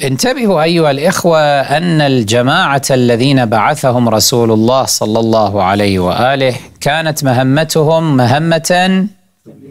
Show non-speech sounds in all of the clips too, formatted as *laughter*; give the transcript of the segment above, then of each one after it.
انتبهوا ايها الاخوه ان الجماعه الذين بعثهم رسول الله صلى الله عليه واله كانت مهمتهم مهمه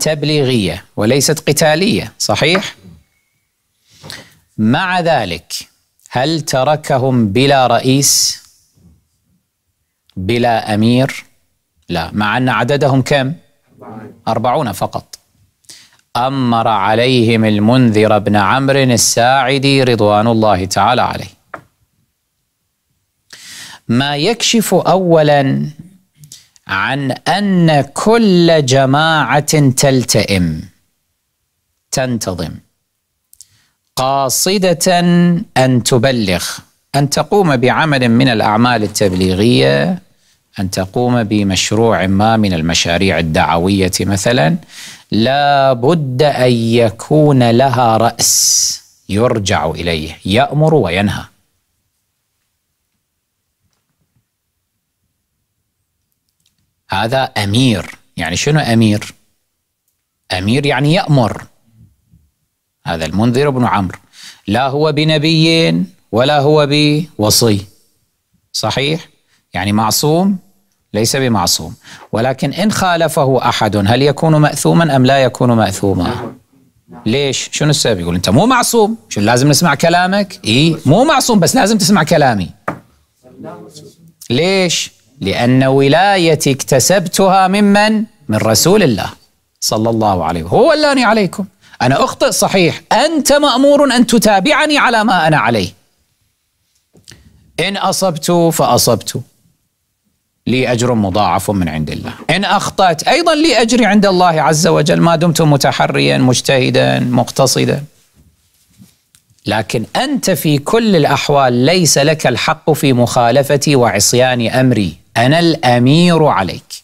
تبليغيه وليست قتاليه صحيح مع ذلك هل تركهم بلا رئيس بلا امير لا مع ان عددهم كم أربعون فقط أمر عليهم المنذر بن عمرو الساعدي رضوان الله تعالى عليه ما يكشف أولا عن أن كل جماعة تلتئم تنتظم قاصدة أن تبلغ أن تقوم بعمل من الأعمال التبليغية أن تقوم بمشروع ما من المشاريع الدعوية مثلا لا بد أن يكون لها رأس يرجع إليه يأمر وينهى هذا أمير يعني شنو أمير؟ أمير يعني يأمر هذا المنذر بن عمرو لا هو بنبي ولا هو بوصي صحيح؟ يعني معصوم ليس بمعصوم ولكن إن خالفه أحد هل يكون مأثوما أم لا يكون مأثوما نعم. نعم. ليش شنو السبب يقول أنت مو معصوم شو لازم نسمع كلامك إيه مو معصوم بس لازم تسمع كلامي ليش لأن ولايتي اكتسبتها ممن من رسول الله صلى الله عليه هو ولاني عليكم أنا أخطئ صحيح أنت مأمور أن تتابعني على ما أنا عليه إن أصبت فأصبت لي أجر مضاعف من عند الله إن أخطأت أيضا لي أجري عند الله عز وجل ما دمت متحريا مجتهدا مقتصدا لكن أنت في كل الأحوال ليس لك الحق في مخالفتي وعصيان أمري أنا الأمير عليك *coughs*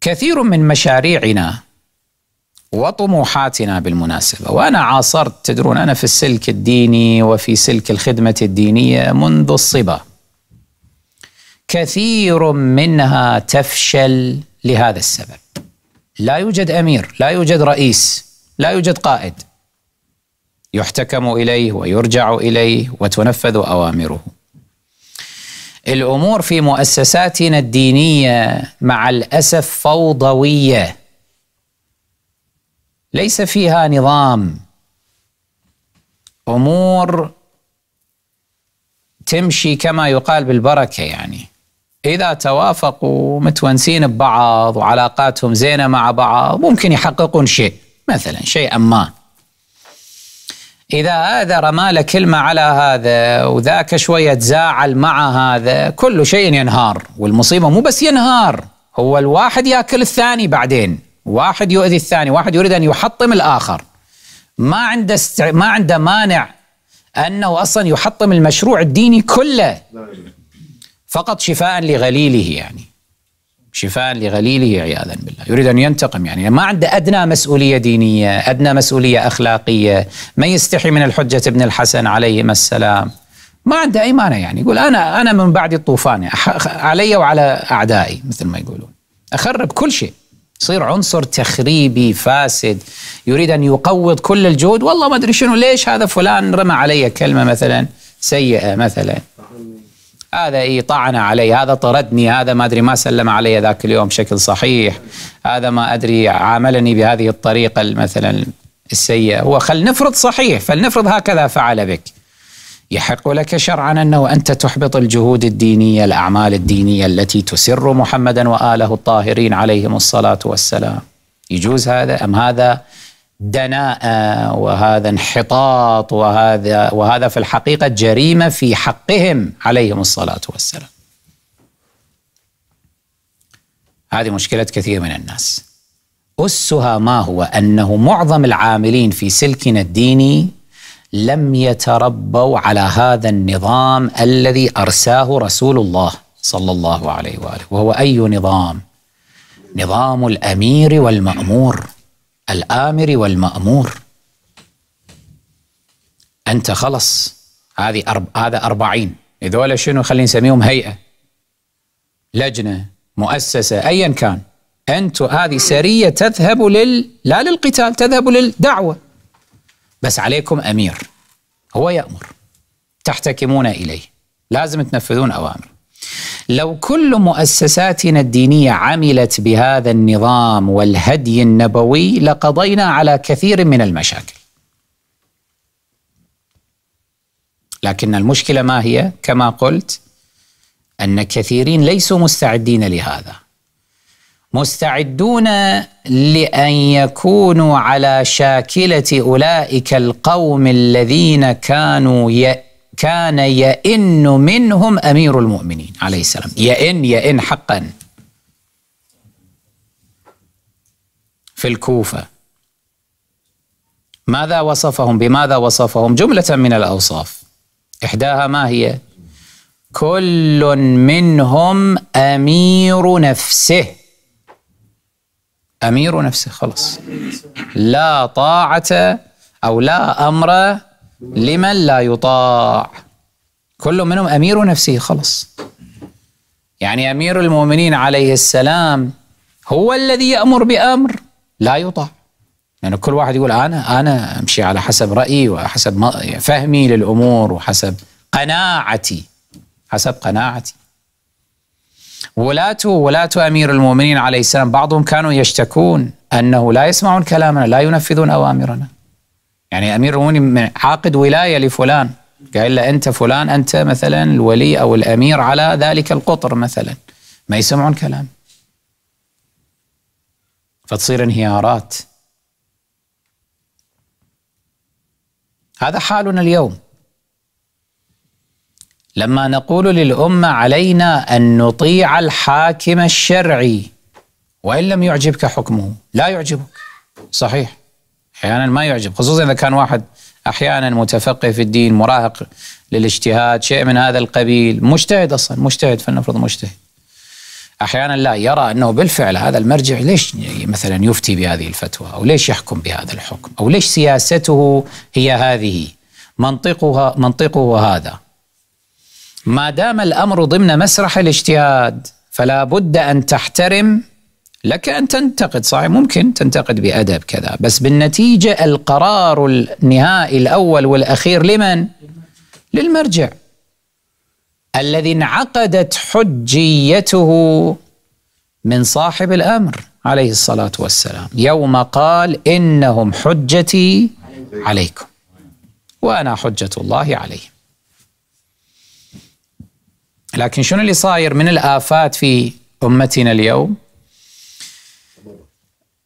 كثير من مشاريعنا وطموحاتنا بالمناسبه وانا عاصرت تدرون انا في السلك الديني وفي سلك الخدمه الدينيه منذ الصبا كثير منها تفشل لهذا السبب لا يوجد امير لا يوجد رئيس لا يوجد قائد يحتكم اليه ويرجع اليه وتنفذ اوامره الامور في مؤسساتنا الدينيه مع الاسف فوضويه ليس فيها نظام امور تمشي كما يقال بالبركه يعني اذا توافقوا متونسين ببعض وعلاقاتهم زينه مع بعض ممكن يحققون شيء مثلا شيء ما إذا هذا رمال كلمة على هذا وذاك شوية تزاعل مع هذا كل شيء ينهار والمصيبة مو بس ينهار هو الواحد ياكل الثاني بعدين واحد يؤذي الثاني واحد يريد أن يحطم الآخر ما عنده استع... ما عنده مانع أنه أصلا يحطم المشروع الديني كله فقط شفاء لغليله يعني شفاء لغليله عياذا بالله يريد أن ينتقم يعني ما عنده أدنى مسؤولية دينية أدنى مسؤولية أخلاقية ما يستحي من الحجة ابن الحسن عليهما السلام ما عنده أي مانع يعني يقول أنا أنا من بعد الطوفان علي وعلى أعدائي مثل ما يقولون أخرب كل شيء يصير عنصر تخريبي فاسد يريد أن يقوض كل الجهود والله ما أدري شنو ليش هذا فلان رمى علي كلمة مثلا سيئة مثلا هذا إيه طعن علي هذا طردني هذا ما أدري ما سلم علي ذاك اليوم بشكل صحيح هذا ما أدري عاملني بهذه الطريقة مثلا السيئة هو خل نفرض صحيح فلنفرض هكذا فعل بك يحق لك شرعا انه انت تحبط الجهود الدينيه، الاعمال الدينيه التي تسر محمدا واله الطاهرين عليهم الصلاه والسلام. يجوز هذا ام هذا دناءة وهذا انحطاط وهذا وهذا في الحقيقه جريمه في حقهم عليهم الصلاه والسلام. هذه مشكله كثير من الناس. اسها ما هو انه معظم العاملين في سلكنا الديني لم يتربوا على هذا النظام الذي ارساه رسول الله صلى الله عليه واله وهو اي نظام نظام الامير والمامور الامر والمامور انت خلص هذه أرب... هذا أربعين هذول شنو خلينا نسميهم هيئه لجنه مؤسسه ايا كان انتم هذه سريه تذهب لل لا للقتال تذهب للدعوه بس عليكم امير هو يامر تحتكمون اليه لازم تنفذون اوامر لو كل مؤسساتنا الدينيه عملت بهذا النظام والهدي النبوي لقضينا على كثير من المشاكل لكن المشكله ما هي كما قلت ان كثيرين ليسوا مستعدين لهذا مستعدون لان يكونوا على شاكله اولئك القوم الذين كانوا ي... كان يئن منهم امير المؤمنين عليه السلام يئن يئن حقا في الكوفه ماذا وصفهم بماذا وصفهم جمله من الاوصاف احداها ما هي كل منهم امير نفسه امير نفسه خلص لا طاعه او لا امر لمن لا يطاع كل منهم امير نفسه خلص يعني امير المؤمنين عليه السلام هو الذي يامر بامر لا يطاع يعني كل واحد يقول انا انا امشي على حسب رايي وحسب فهمي للامور وحسب قناعتي حسب قناعتي ولاته ولاة أمير المؤمنين عليه السلام بعضهم كانوا يشتكون أنه لا يسمعون كلامنا لا ينفذون أوامرنا يعني أمير المؤمنين عاقد ولاية لفلان قال له أنت فلان أنت مثلا الولي أو الأمير على ذلك القطر مثلا ما يسمعون كلام فتصير انهيارات هذا حالنا اليوم لما نقول للامه علينا ان نطيع الحاكم الشرعي وان لم يعجبك حكمه لا يعجبك صحيح احيانا ما يعجب خصوصا اذا كان واحد احيانا متفقه في الدين مراهق للاجتهاد شيء من هذا القبيل مجتهد اصلا مجتهد فلنفرض مجتهد احيانا لا يرى انه بالفعل هذا المرجع ليش مثلا يفتي بهذه الفتوى او ليش يحكم بهذا الحكم او ليش سياسته هي هذه منطقها منطقه هذا ما دام الامر ضمن مسرح الاجتهاد فلا بد ان تحترم لك ان تنتقد صحيح ممكن تنتقد بادب كذا بس بالنتيجه القرار النهائي الاول والاخير لمن للمرجع الذي انعقدت حجيته من صاحب الامر عليه الصلاه والسلام يوم قال انهم حجتي عليكم وانا حجه الله عليهم لكن شنو اللي صاير من الآفات في أمتنا اليوم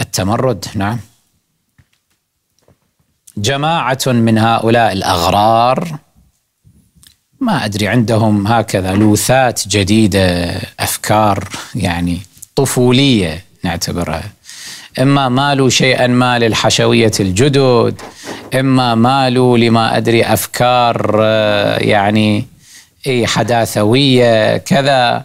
التمرد نعم جماعة من هؤلاء الأغرار ما أدري عندهم هكذا لوثات جديدة أفكار يعني طفولية نعتبرها إما مالوا شيئا ما للحشوية الجدد إما مالوا لما أدري أفكار آه، يعني اي حداثويه كذا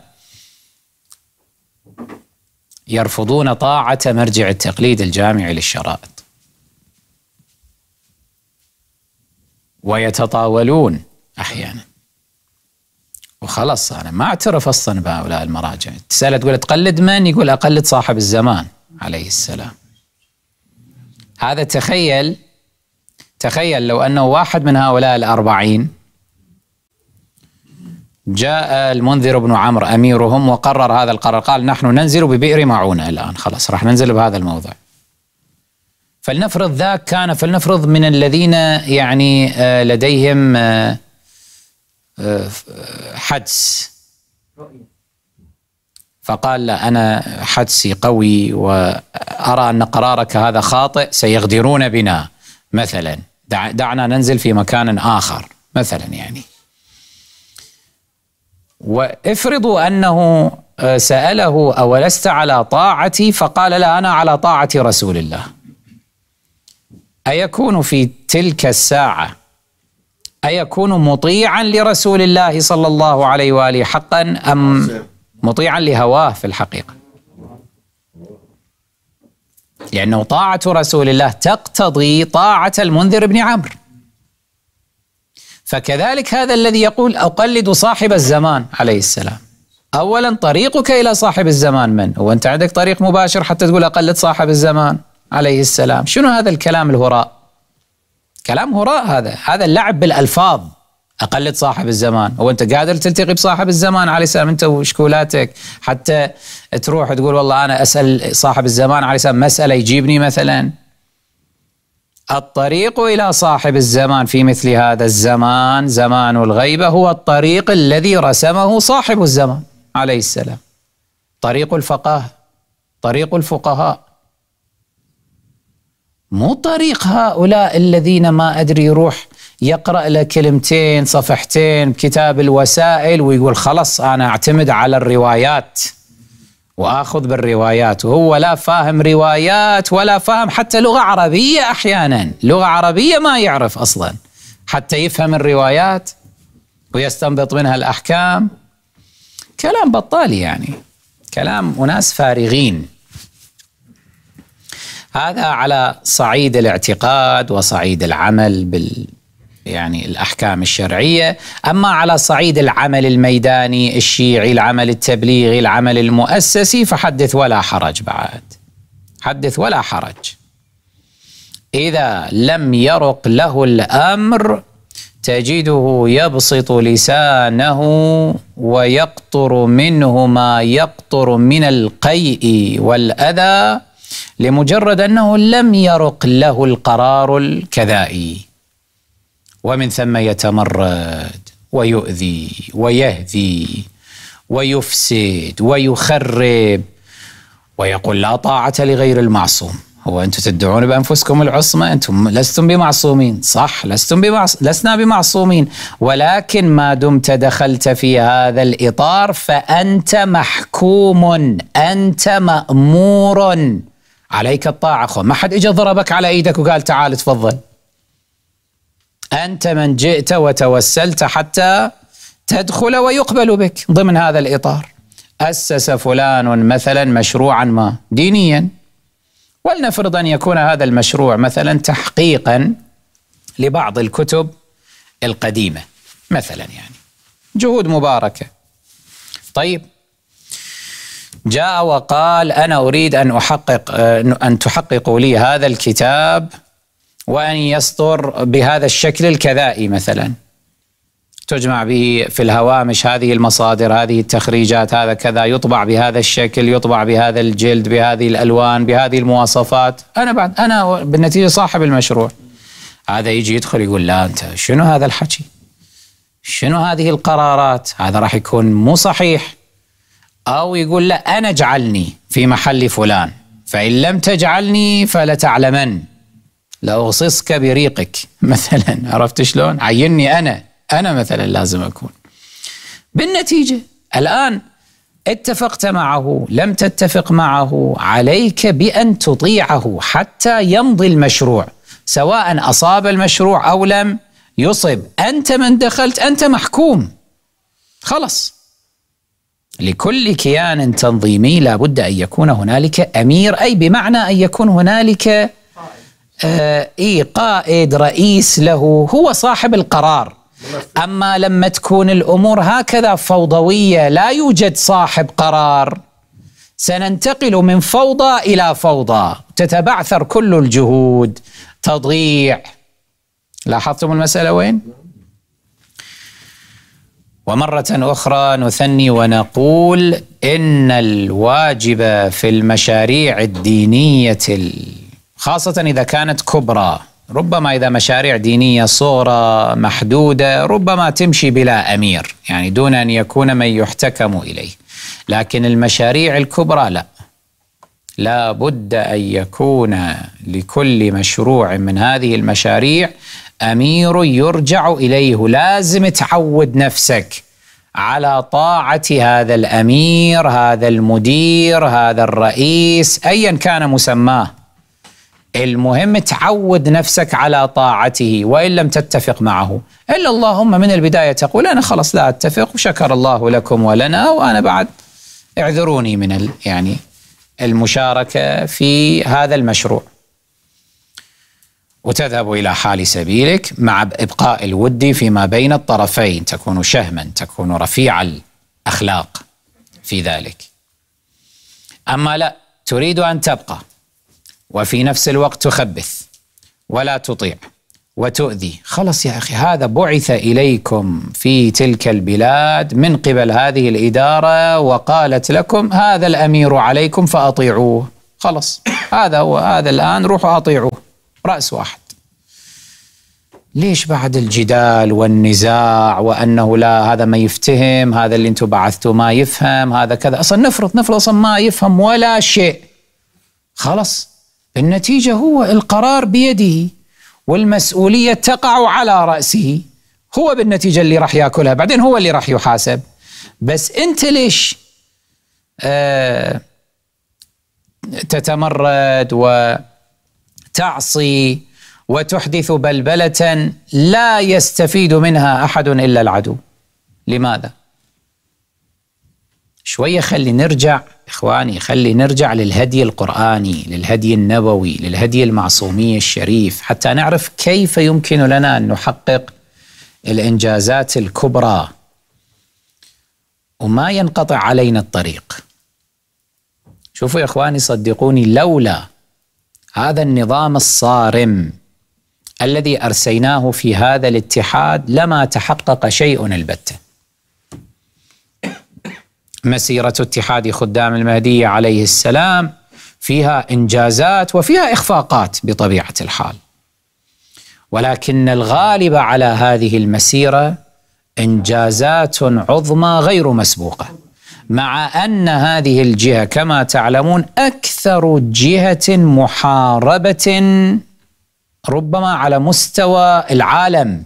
يرفضون طاعه مرجع التقليد الجامعي للشرائط ويتطاولون احيانا وخلاص انا ما اعترف اصلا بهؤلاء المراجع تساله تقول تقلد من يقول اقلد صاحب الزمان عليه السلام هذا تخيل تخيل لو انه واحد من هؤلاء الاربعين جاء المنذر بن عمرو اميرهم وقرر هذا القرار قال نحن ننزل ببئر معونه الان خلاص راح ننزل بهذا الموضع فلنفرض ذاك كان فلنفرض من الذين يعني آه، لديهم آه، آه، حدس فقال لا أنا حدسي قوي وأرى أن قرارك هذا خاطئ سيغدرون بنا مثلا دعنا ننزل في مكان آخر مثلا يعني وافرضوا أنه آه، سأله أولست على طاعتي فقال لا أنا على طاعة رسول الله أيكون في تلك الساعة أيكون مطيعا لرسول الله صلى الله عليه وآله حقا أم مطيعا لهواه في الحقيقة لأنه طاعة رسول الله تقتضي طاعة المنذر بن عمرو فكذلك هذا الذي يقول أقلد صاحب الزمان عليه السلام أولا طريقك إلى صاحب الزمان من؟ هو أنت عندك طريق مباشر حتى تقول أقلد صاحب الزمان عليه السلام شنو هذا الكلام الهراء؟ كلام هراء هذا هذا اللعب بالألفاظ أقلد صاحب الزمان هو أنت قادر تلتقي بصاحب الزمان عليه السلام أنت وشكولاتك حتى تروح تقول والله أنا أسأل صاحب الزمان عليه السلام مسألة يجيبني مثلا الطريق الى صاحب الزمان في مثل هذا الزمان زمان الغيبه هو الطريق الذي رسمه صاحب الزمان عليه السلام طريق الفقاه طريق الفقهاء مو طريق هؤلاء الذين ما ادري يروح يقرا له كلمتين صفحتين بكتاب الوسائل ويقول خلص انا اعتمد على الروايات واخذ بالروايات وهو لا فاهم روايات ولا فاهم حتى لغه عربيه احيانا لغه عربيه ما يعرف اصلا حتى يفهم الروايات ويستنبط منها الاحكام كلام بطالي يعني كلام اناس فارغين هذا على صعيد الاعتقاد وصعيد العمل بال يعني الاحكام الشرعيه، اما على صعيد العمل الميداني الشيعي، العمل التبليغي، العمل المؤسسي فحدث ولا حرج بعد. حدث ولا حرج. اذا لم يرق له الامر تجده يبسط لسانه ويقطر منه ما يقطر من القيء والاذى لمجرد انه لم يرق له القرار الكذائي. ومن ثم يتمرد ويؤذي ويهذي ويفسد ويخرب ويقول لا طاعة لغير المعصوم هو أنتم تدعون بأنفسكم العصمة أنتم لستم بمعصومين صح لستم بمعص... لسنا بمعصومين ولكن ما دمت دخلت في هذا الإطار فأنت محكوم أنت مأمور عليك الطاعة خو ما حد إجا ضربك على إيدك وقال تعال تفضل أنت من جئت وتوسلت حتى تدخل ويقبل بك ضمن هذا الإطار أسس فلان مثلا مشروعا ما دينيا ولنفرض أن يكون هذا المشروع مثلا تحقيقا لبعض الكتب القديمة مثلا يعني جهود مباركة طيب جاء وقال أنا أريد أن أحقق أن تحققوا لي هذا الكتاب وأن يصدر بهذا الشكل الكذائي مثلا تجمع به في الهوامش هذه المصادر هذه التخريجات هذا كذا يطبع بهذا الشكل يطبع بهذا الجلد بهذه الألوان بهذه المواصفات أنا بعد أنا بالنتيجة صاحب المشروع هذا يجي يدخل يقول لا أنت شنو هذا الحكي شنو هذه القرارات هذا راح يكون مو صحيح أو يقول لا أنا اجعلني في محل فلان فإن لم تجعلني فلتعلمن لأغصصك بريقك *laughs* مثلا عرفت شلون عيني أنا أنا مثلا لازم أكون بالنتيجة الآن اتفقت معه لم تتفق معه عليك بأن تطيعه حتى يمضي المشروع سواء أصاب المشروع أو لم يصب أنت من دخلت أنت محكوم خلص لكل كيان تنظيمي لابد أن يكون هنالك أمير أي بمعنى أن يكون هنالك آه، اي قائد رئيس له هو صاحب القرار اما لما تكون الامور هكذا فوضويه لا يوجد صاحب قرار سننتقل من فوضى الى فوضى تتبعثر كل الجهود تضيع لاحظتم المساله وين ومره اخرى نثني ونقول ان الواجب في المشاريع الدينيه خاصة إذا كانت كبرى ربما إذا مشاريع دينية صغرى محدودة ربما تمشي بلا أمير يعني دون أن يكون من يحتكم إليه لكن المشاريع الكبرى لا لا بد أن يكون لكل مشروع من هذه المشاريع أمير يرجع إليه لازم تعود نفسك على طاعة هذا الأمير هذا المدير هذا الرئيس أيا كان مسماه المهم تعود نفسك على طاعته وان لم تتفق معه الا اللهم من البدايه تقول انا خلاص لا اتفق وشكر الله لكم ولنا وانا بعد اعذروني من ال يعني المشاركه في هذا المشروع وتذهب الى حال سبيلك مع ابقاء الود فيما بين الطرفين تكون شهما تكون رفيع الاخلاق في ذلك اما لا تريد ان تبقى وفي نفس الوقت تخبث ولا تطيع وتؤذي خلص يا أخي هذا بعث إليكم في تلك البلاد من قبل هذه الإدارة وقالت لكم هذا الأمير عليكم فأطيعوه خلص هذا هو هذا الآن روحوا أطيعوه رأس واحد ليش بعد الجدال والنزاع وانه لا هذا ما يفتهم هذا اللي انتم بعثتوه ما يفهم هذا كذا اصلا نفرض نفرض اصلا ما يفهم ولا شيء خلاص النتيجة هو القرار بيده والمسؤولية تقع على رأسه هو بالنتيجة اللي راح ياكلها بعدين هو اللي راح يحاسب بس أنت ليش آه تتمرد وتعصي وتحدث بلبلة لا يستفيد منها أحد إلا العدو لماذا؟ شوية خلي نرجع إخواني خلي نرجع للهدي القرآني للهدي النبوي للهدي المعصومي الشريف حتى نعرف كيف يمكن لنا أن نحقق الإنجازات الكبرى وما ينقطع علينا الطريق شوفوا يا إخواني صدقوني لولا هذا النظام الصارم الذي أرسيناه في هذا الاتحاد لما تحقق شيء البته مسيرة اتحاد خدام المهدي عليه السلام فيها إنجازات وفيها إخفاقات بطبيعة الحال ولكن الغالب على هذه المسيرة إنجازات عظمى غير مسبوقة مع أن هذه الجهة كما تعلمون أكثر جهة محاربة ربما على مستوى العالم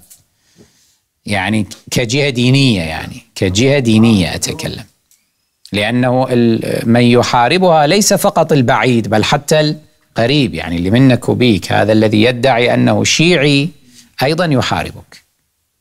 يعني كجهة دينية يعني كجهة دينية أتكلم لأنه من يحاربها ليس فقط البعيد بل حتى القريب يعني اللي منك وبيك هذا الذي يدعي أنه شيعي أيضا يحاربك